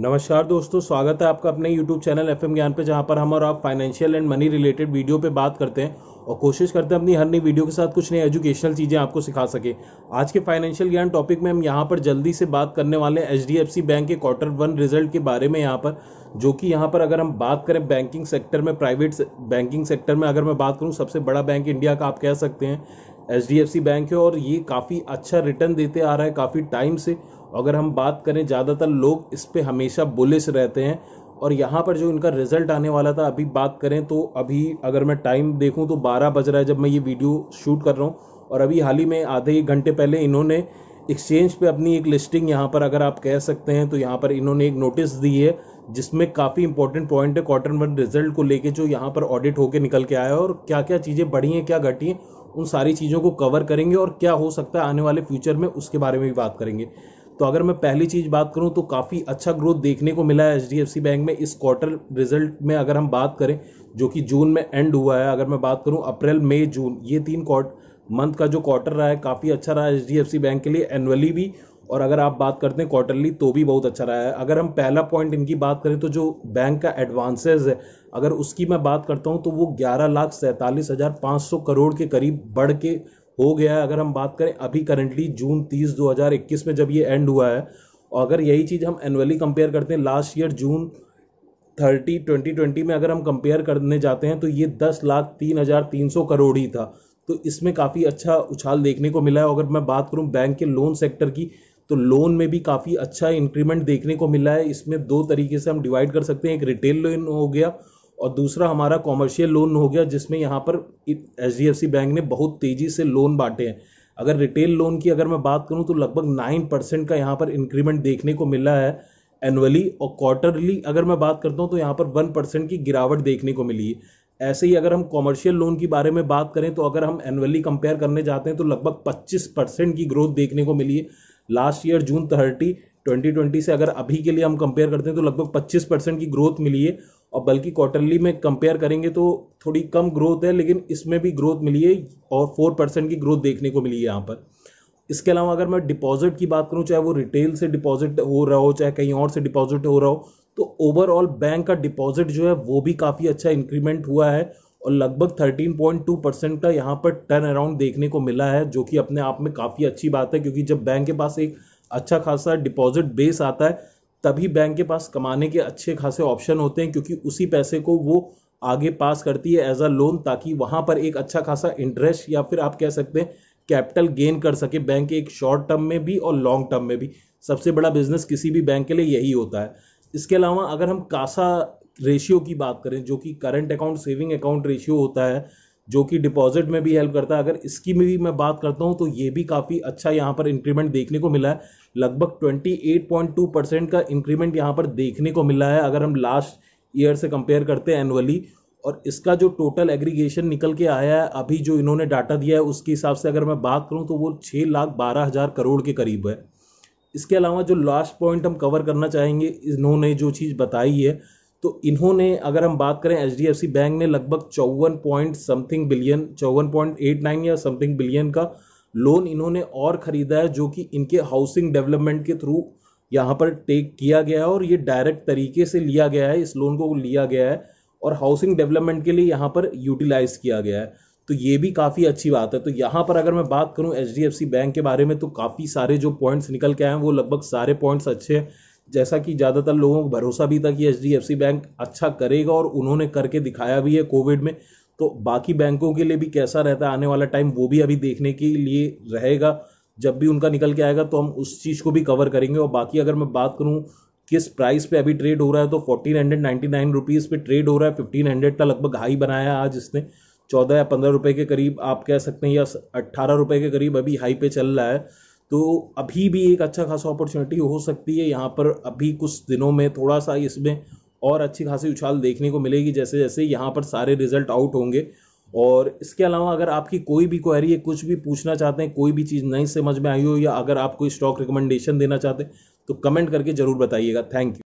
नमस्कार दोस्तों स्वागत है आपका अपने YouTube चैनल एफ ज्ञान पे जहाँ पर हम और आप financial and money related video पे बात करते हैं और कोशिश करते हैं अपनी हर नई वीडियो के साथ कुछ नई एजुकेशनल चीज़ें आपको सिखा सके आज के फाइनेंशियल ज्ञान टॉपिक में हम यहाँ पर जल्दी से बात करने वाले हैं एच बैंक के क्वार्टर वन रिजल्ट के बारे में यहाँ पर जो कि यहाँ पर अगर हम बात करें बैंकिंग सेक्टर में प्राइवेट बैंकिंग सेक्टर में अगर मैं बात करूँ सबसे बड़ा बैंक इंडिया का आप कह सकते हैं एच बैंक है और ये काफ़ी अच्छा रिटर्न देते आ रहा है काफ़ी टाइम से अगर हम बात करें ज़्यादातर लोग इस पर हमेशा बुलिश रहते हैं और यहाँ पर जो इनका रिजल्ट आने वाला था अभी बात करें तो अभी अगर मैं टाइम देखूँ तो बारह बज रहा है जब मैं ये वीडियो शूट कर रहा हूँ और अभी हाल ही में आधे एक घंटे पहले इन्होंने एक्सचेंज पे अपनी एक लिस्टिंग यहाँ पर अगर आप कह सकते हैं तो यहाँ पर इन्होंने एक नोटिस दी है जिसमें काफ़ी इंपॉर्टेंट पॉइंट है क्वार्टर वन रिजल्ट को लेके जो यहाँ पर ऑडिट होके निकल के आया है और क्या क्या चीज़ें बढ़ी हैं क्या घटी हैं उन सारी चीज़ों को कवर करेंगे और क्या हो सकता है आने वाले फ्यूचर में उसके बारे में भी बात करेंगे तो अगर मैं पहली चीज़ बात करूं तो काफ़ी अच्छा ग्रोथ देखने को मिला है एच बैंक में इस क्वार्टर रिजल्ट में अगर हम बात करें जो कि जून में एंड हुआ है अगर मैं बात करूं अप्रैल मई जून ये तीन क्वार्टर मंथ का जो क्वार्टर रहा है काफ़ी अच्छा रहा है एच बैंक के लिए एनुअली भी और अगर आप बात करते हैं क्वार्टरली तो भी बहुत अच्छा रहा है अगर हम पहला पॉइंट इनकी बात करें तो जो बैंक का एडवांसेस है अगर उसकी मैं बात करता हूँ तो वो ग्यारह लाख सैंतालीस हज़ार पाँच सौ करोड़ के करीब बढ़ के हो गया है अगर हम बात करें अभी करेंटली जून हजार इक्कीस में जब ये एंड हुआ है और अगर यही चीज़ हम एनुअली कंपेयर करते हैं last year June thirty twenty twenty में अगर हम कंपेयर करने जाते हैं तो ये दस लाख तीन हज़ार तीन सौ करोड़ ही था तो इसमें काफ़ी अच्छा उछाल देखने को मिला है अगर मैं बात करूँ बैंक के लोन सेक्टर की तो लोन में भी काफ़ी अच्छा इंक्रीमेंट देखने को मिला है इसमें दो तरीके से हम डिवाइड कर सकते हैं एक रिटेल लोन हो गया और दूसरा हमारा कॉमर्शियल लोन हो गया जिसमें यहाँ पर H D F C bank ने बहुत तेज़ी से लोन बांटे हैं अगर रिटेल लोन की अगर मैं बात करूँ तो लगभग नाइन परसेंट का यहाँ पर इंक्रीमेंट देखने को मिला है एनुअली और क्वार्टरली अगर मैं बात करता हूँ तो यहाँ पर वन परसेंट की गिरावट देखने को मिली है ऐसे ही अगर हम कॉमर्शियल लोन के बारे में बात करें तो अगर हम एनुअली कंपेयर करने जाते हैं तो लगभग पच्चीस परसेंट की ग्रोथ देखने को मिली है लास्ट ईयर जून थर्टी 2020 से अगर अभी के लिए हम कंपेयर करते हैं तो लगभग 25 परसेंट की ग्रोथ मिली है और बल्कि क्वार्टरली में कंपेयर करेंगे तो थोड़ी कम ग्रोथ है लेकिन इसमें भी ग्रोथ मिली है और फोर परसेंट की ग्रोथ देखने को मिली है यहाँ पर इसके अलावा अगर मैं डिपॉजिट की बात करूँ चाहे वो रिटेल से डिपॉजिट हो रहा हो चाहे कहीं और से डिपॉजिट हो रहा हो तो ओवरऑल बैंक का डिपॉजिट जो है वो भी काफ़ी अच्छा इंक्रीमेंट हुआ है और लगभग थर्टीन पॉइंट टू परसेंट का यहाँ पर टर्न अराउंड देखने को मिला है जो कि अपने आप में काफ़ी अच्छी बात है क्योंकि जब बैंक के पास एक अच्छा खासा डिपॉजिट बेस आता है तभी बैंक के पास कमाने के अच्छे खासे ऑप्शन होते हैं क्योंकि उसी पैसे को वो आगे पास करती है एज अ लोन ताकि वहाँ पर एक अच्छा खासा इंटरेस्ट या फिर आप कह सकते हैं कैपिटल गेन कर सके बैंक एक शॉर्ट टर्म में भी और लॉन्ग टर्म में भी सबसे बड़ा बिजनेस किसी भी बैंक के लिए यही होता है इसके अलावा अगर हम कासा रेशियो की बात करें जो कि current account saving account ratio होता है जो कि डिपॉजिट में भी हेल्प करता है अगर इसकी भी मैं बात करता हूँ तो ये भी काफ़ी अच्छा यहाँ पर इंक्रीमेंट देखने को मिला है लगभग 28.2 परसेंट का इंक्रीमेंट यहाँ पर देखने को मिला है अगर हम लास्ट ईयर से कंपेयर करते हैं एनुअली और इसका जो टोटल एग्रीगेशन निकल के आया है अभी जो इन्होंने डाटा दिया है उसके हिसाब से अगर मैं बात करूँ तो वो छः लाख बारह हज़ार करोड़ के करीब है इसके अलावा जो लास्ट पॉइंट हम कवर करना चाहेंगे इन्होंने जो चीज़ बताई है तो इन्होंने अगर हम बात करें H D F C bank ने लगभग चौवन पॉइंट समथिंग बिलियन चौवन पॉइंट एट नाइन या समथिंग बिलियन का लोन इन्होंने और ख़रीदा है जो कि इनके हाउसिंग डेवलपमेंट के थ्रू यहाँ पर टेक किया गया है और ये डायरेक्ट तरीके से लिया गया है इस लोन को लिया गया है और हाउसिंग डेवलपमेंट के लिए यहाँ पर यूटिलाइज किया गया है तो ये भी काफ़ी अच्छी बात है तो यहाँ पर अगर मैं बात करूँ एच बैंक के बारे में तो काफ़ी सारे जो पॉइंट्स निकल के आए हैं वो लगभग सारे पॉइंट्स अच्छे हैं जैसा कि ज़्यादातर लोगों को भरोसा भी था कि एच बैंक अच्छा करेगा और उन्होंने करके दिखाया भी है कोविड में तो बाकी बैंकों के लिए भी कैसा रहता है आने वाला टाइम वो भी अभी देखने के लिए रहेगा जब भी उनका निकल के आएगा तो हम उस चीज़ को भी कवर करेंगे और बाकी अगर मैं बात करूँ किस प्राइस पे अभी ट्रेड हो रहा है तो fourteen hundred ninety nine rupees पर ट्रेड हो रहा है फिफ्टीन हंड्रेड का लगभग हाई बनाया आज इसने चौदह या पंद्रह रुपये के करीब आप कह सकते हैं या अट्ठारह रुपये के करीब अभी हाई पे चल रहा है तो अभी भी एक अच्छा खासा अपॉर्चुनिटी हो सकती है यहाँ पर अभी कुछ दिनों में थोड़ा सा इसमें और अच्छी खासी उछाल देखने को मिलेगी जैसे जैसे यहाँ पर सारे रिजल्ट आउट होंगे और इसके अलावा अगर आपकी कोई भी क्वेरी है कुछ भी पूछना चाहते हैं कोई भी चीज़ नहीं समझ में आई हो या अगर आप कोई स्टॉक रिकमेंडेशन देना चाहते हैं तो कमेंट करके ज़रूर बताइएगा थैंक यू